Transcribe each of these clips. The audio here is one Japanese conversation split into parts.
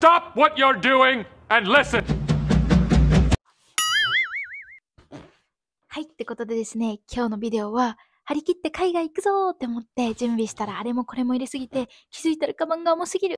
Stop what you're doing and listen! はい、ってことでですね、今日のビデオは、張り切って海外行くぞーって思って準備したらあれもこれも入れすぎて、気づいたらカバンが重すぎる。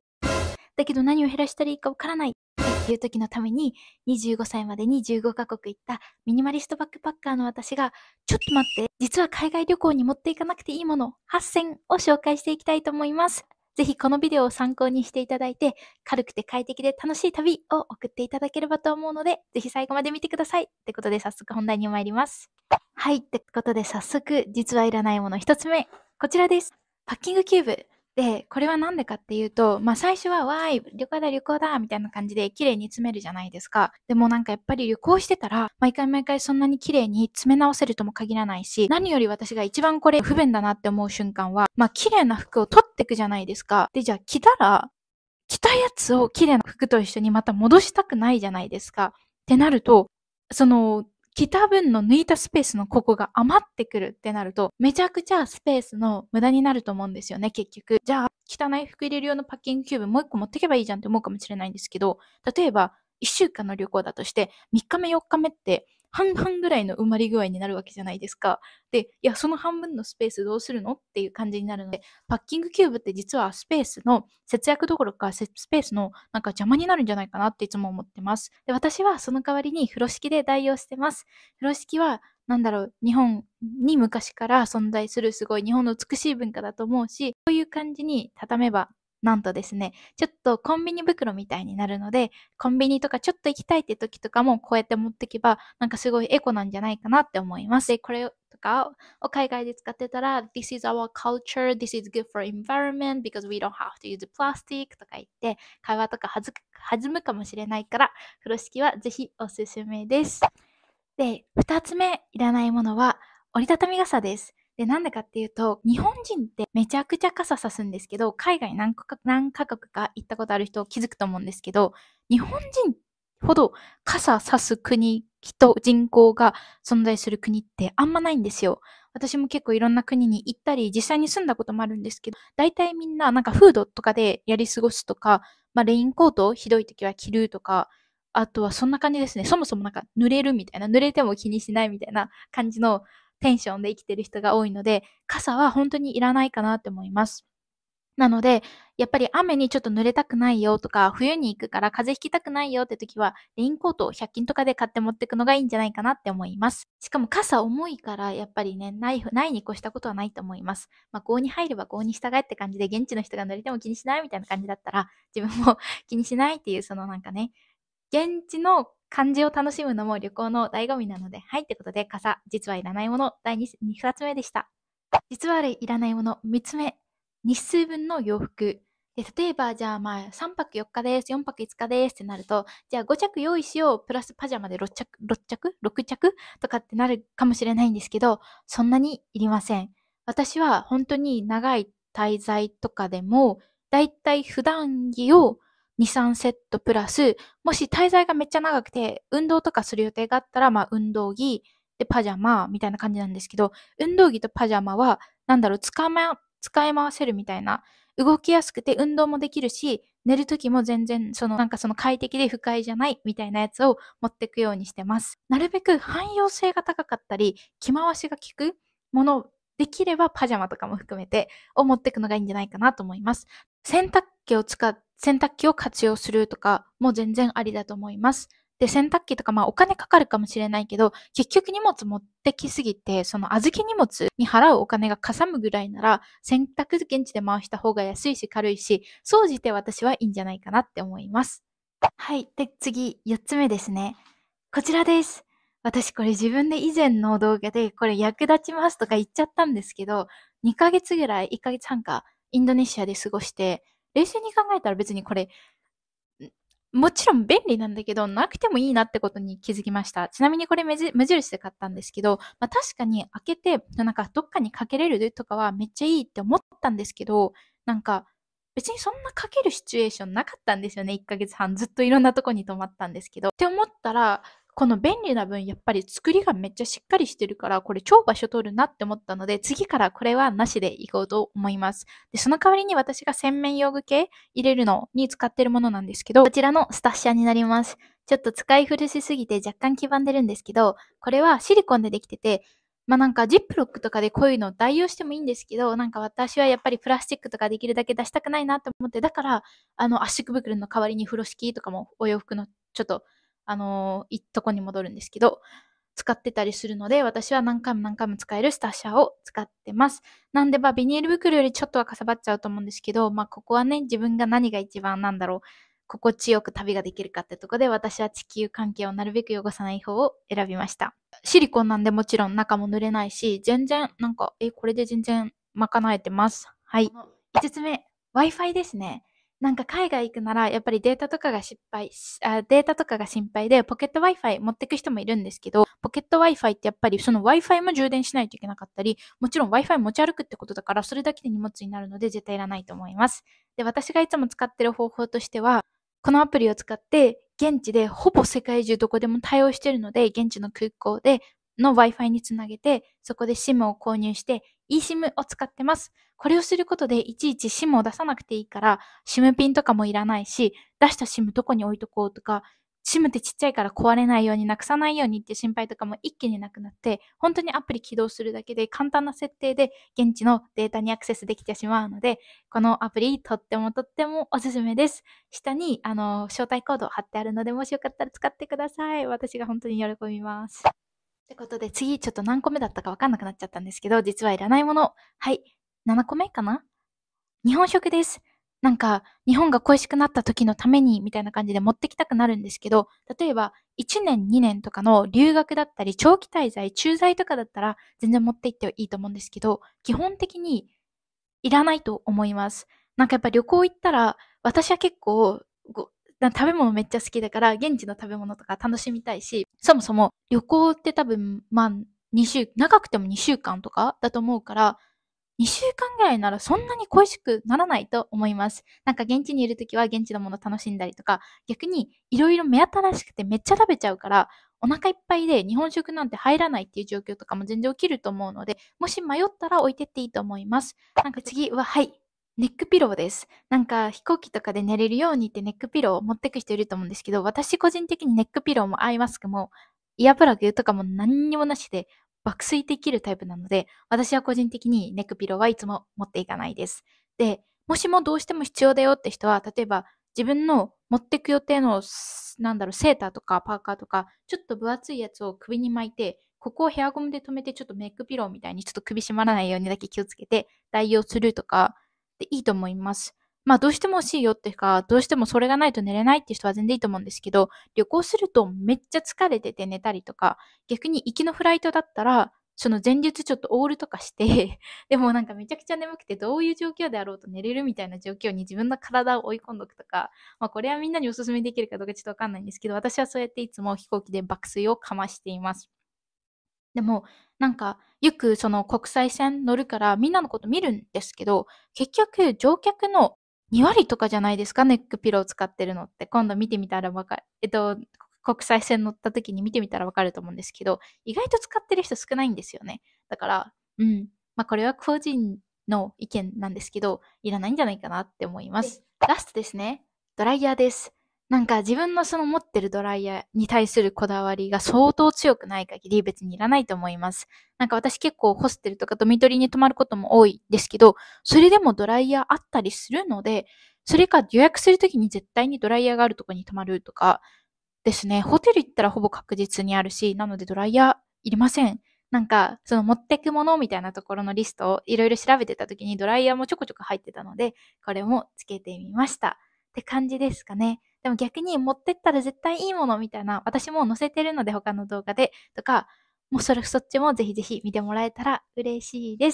だけど何を減らしたらいいかわからない。っていう時のために、25歳までに15カ国行ったミニマリストバックパッカーの私が、ちょっと待って、実は海外旅行に持っていかなくていいもの、8選を紹介していきたいと思います。ぜひこのビデオを参考にしていただいて、軽くて快適で楽しい旅を送っていただければと思うので、ぜひ最後まで見てください。ってことで早速本題に参ります。はい。ってことで早速、実はいらないもの一つ目、こちらです。パッキングキューブで、これは何でかっていうと、まあ最初は、わーい、旅行だ旅行だみたいな感じで綺麗に詰めるじゃないですか。でもなんかやっぱり旅行してたら、毎回毎回そんなに綺麗に詰め直せるとも限らないし、何より私が一番これ不便だなって思う瞬間は、まあ綺麗な服を取ってくじゃないですか。で、じゃあ着たら、着たやつを綺麗な服と一緒にまた戻したくないじゃないですか。ってなると、その、着た分の抜いたスペースのここが余ってくるってなると、めちゃくちゃスペースの無駄になると思うんですよね、結局。じゃあ、汚い服入れる用のパッキングキューブもう一個持ってけばいいじゃんって思うかもしれないんですけど、例えば、一週間の旅行だとして、三日目四日目って半々ぐらいの埋まり具合になるわけじゃないですか。で、いや、その半分のスペースどうするのっていう感じになるので、パッキングキューブって実はスペースの節約どころか、スペースのなんか邪魔になるんじゃないかなっていつも思ってます。で、私はその代わりに風呂敷で代用してます。風呂敷はなんだろう、日本に昔から存在するすごい日本の美しい文化だと思うし、こういう感じに畳めばなんとですね、ちょっとコンビニ袋みたいになるので、コンビニとかちょっと行きたいって時とかもこうやって持ってけば、なんかすごいエコなんじゃないかなって思います。で、これとかを海外で使ってたら、This is our culture, this is good for environment because we don't have to use plastic とか言って、会話とか弾むかもしれないから、風呂敷はぜひおすすめです。で、二つ目、いらないものは折りたたみ傘です。で、なんでかっていうと、日本人ってめちゃくちゃ傘さすんですけど、海外何か何カ国か行ったことある人気づくと思うんですけど、日本人ほど傘さす国、人、人口が存在する国ってあんまないんですよ。私も結構いろんな国に行ったり、実際に住んだこともあるんですけど、大体みんななんかフードとかでやり過ごすとか、まあレインコートをひどい時は着るとか、あとはそんな感じですね。そもそもなんか濡れるみたいな、濡れても気にしないみたいな感じのテンションで生きてる人が多いので、傘は本当にいらないかなって思います。なので、やっぱり雨にちょっと濡れたくないよとか、冬に行くから風邪ひきたくないよって時は、レインコートを100均とかで買って持ってくのがいいんじゃないかなって思います。しかも傘重いから、やっぱりね、ない、ないに越したことはないと思います。まあ、合に入れば5に従えって感じで、現地の人が濡れても気にしないみたいな感じだったら、自分も 気にしないっていう、そのなんかね、現地の漢字を楽しむのも旅行の醍醐味なので、はい、ってことで、傘、実はいらないもの、第 2, 2つ目でした。実はあれ、いらないもの、3つ目、日数分の洋服。で例えば、じゃあまあ、3泊4日です、4泊5日ですってなると、じゃあ5着用意しよう、プラスパジャマで6着、6着 ?6 着とかってなるかもしれないんですけど、そんなにいりません。私は本当に長い滞在とかでも、だいたい普段着を2、3セットプラス、もし滞在がめっちゃ長くて、運動とかする予定があったら、まあ運動着、で、パジャマ、みたいな感じなんですけど、運動着とパジャマは、何だろう、使い、ま、使い回せるみたいな、動きやすくて運動もできるし、寝る時も全然、そのなんかその快適で不快じゃないみたいなやつを持っていくようにしてます。なるべく汎用性が高かったり、着回しが効くもの、できればパジャマとかも含めてを持っていくのがいいんじゃないかなと思います。洗濯機を使っ洗濯機を活用するとかも全然ありだと思います。で、洗濯機とか、まあお金かかるかもしれないけど、結局荷物持ってきすぎて、その預け荷物に払うお金がかさむぐらいなら、洗濯現地で回した方が安いし軽いし、総じて私はいいんじゃないかなって思います。はい。で、次、4つ目ですね。こちらです。私これ自分で以前の動画でこれ役立ちますとか言っちゃったんですけど、2ヶ月ぐらい、1ヶ月半かインドネシアで過ごして、冷静に考えたら別にこれ、もちろん便利なんだけど、なくてもいいなってことに気づきました。ちなみにこれ無印で買ったんですけど、まあ、確かに開けて、なんかどっかにかけれるとかはめっちゃいいって思ったんですけど、なんか別にそんなかけるシチュエーションなかったんですよね。1ヶ月半ずっといろんなとこに泊まったんですけど。って思ったら、この便利な分、やっぱり作りがめっちゃしっかりしてるから、これ超場所取るなって思ったので、次からこれはなしでいこうと思います。で、その代わりに私が洗面用具系入れるのに使ってるものなんですけど、こちらのスタッシャーになります。ちょっと使い古しすぎて若干黄ばんでるんですけど、これはシリコンでできてて、まあなんかジップロックとかでこういうの代用してもいいんですけど、なんか私はやっぱりプラスチックとかできるだけ出したくないなと思って、だから、あの圧縮袋の代わりに風呂敷とかもお洋服のちょっとあの、いっとこに戻るんですけど、使ってたりするので、私は何回も何回も使えるスタッシャーを使ってます。なんで、まあ、ビニール袋よりちょっとはかさばっちゃうと思うんですけど、まあ、ここはね、自分が何が一番なんだろう、心地よく旅ができるかってとこで、私は地球関係をなるべく汚さない方を選びました。シリコンなんでもちろん中も濡れないし、全然、なんか、え、これで全然賄えてます。はい。5つ目、Wi-Fi ですね。なんか海外行くなら、やっぱりデータとかが失敗あ、データとかが心配で、ポケット Wi-Fi 持ってく人もいるんですけど、ポケット Wi-Fi ってやっぱりその Wi-Fi も充電しないといけなかったり、もちろん Wi-Fi 持ち歩くってことだから、それだけで荷物になるので絶対いらないと思います。で、私がいつも使ってる方法としては、このアプリを使って、現地でほぼ世界中どこでも対応してるので、現地の空港での Wi-Fi につなげて、そこで SIM を購入して eSIM を使ってます。これをすることで、いちいち SIM を出さなくていいから、SIM ピンとかもいらないし、出した SIM どこに置いとこうとか、SIM ってちっちゃいから壊れないように、なくさないようにって心配とかも一気になくなって、本当にアプリ起動するだけで簡単な設定で現地のデータにアクセスできてしまうので、このアプリとってもとってもおすすめです。下にあの招待コードを貼ってあるので、もしよかったら使ってください。私が本当に喜びます。ってことで、次ちょっと何個目だったかわかんなくなっちゃったんですけど、実はいらないもの。はい。7個目かな日本食です。なんか、日本が恋しくなった時のために、みたいな感じで持ってきたくなるんですけど、例えば、1年、2年とかの留学だったり、長期滞在、駐在とかだったら、全然持って行っていいと思うんですけど、基本的にいらないと思います。なんかやっぱ旅行行ったら、私は結構、食べ物めっちゃ好きだから、現地の食べ物とか楽しみたいし、そもそも旅行って多分、まあ、2週、長くても2週間とかだと思うから、2週間ぐらいならそんなに恋しくならないと思います。なんか現地にいるときは現地のもの楽しんだりとか、逆にいろいろ目新しくてめっちゃ食べちゃうから、お腹いっぱいで日本食なんて入らないっていう状況とかも全然起きると思うので、もし迷ったら置いてっていいと思います。なんか次は、はい、ネックピローです。なんか飛行機とかで寝れるようにってネックピローを持ってく人いると思うんですけど、私個人的にネックピローもアイマスクもイヤープラグとかも何にもなしで爆睡できるタイプなので、私は個人的にネックピローはいつも持っていかないです。で、もしもどうしても必要だよって人は、例えば自分の持ってく予定の、なんだろう、セーターとかパーカーとか、ちょっと分厚いやつを首に巻いて、ここをヘアゴムで留めて、ちょっとネックピローみたいにちょっと首締まらないようにだけ気をつけて代用するとか、でいいと思います。まあどうしても欲しいよっていうか、どうしてもそれがないと寝れないっていう人は全然いいと思うんですけど、旅行するとめっちゃ疲れてて寝たりとか、逆に行きのフライトだったら、その前日ちょっとオールとかして、でもなんかめちゃくちゃ眠くてどういう状況であろうと寝れるみたいな状況に自分の体を追い込んどくとか、まあこれはみんなにお勧めできるかどうかちょっとわかんないんですけど、私はそうやっていつも飛行機で爆睡をかましています。でも、なんか、よくその国際線乗るからみんなのこと見るんですけど、結局乗客の2割とかじゃないですか、ネックピロー使ってるのって。今度見てみたらわかる。えっと、国際線乗った時に見てみたらわかると思うんですけど、意外と使ってる人少ないんですよね。だから、うん。まあ、これは個人の意見なんですけど、いらないんじゃないかなって思います。ラストですね。ドライヤーです。なんか自分のその持ってるドライヤーに対するこだわりが相当強くない限り別にいらないと思います。なんか私結構ホステルとかドミトリーに泊まることも多いですけど、それでもドライヤーあったりするので、それか予約するときに絶対にドライヤーがあるとこに泊まるとかですね、ホテル行ったらほぼ確実にあるし、なのでドライヤーいりません。なんか、その持ってくものみたいなところのリストをいろいろ調べてたときにドライヤーもちょこちょこ入ってたので、これもつけてみました。って感じですかね。でも逆に持ってったら絶対いいものみたいな、私も載せてるので他の動画でとか、もうそれ、そっちもぜひぜひ見てもらえたら嬉しいです。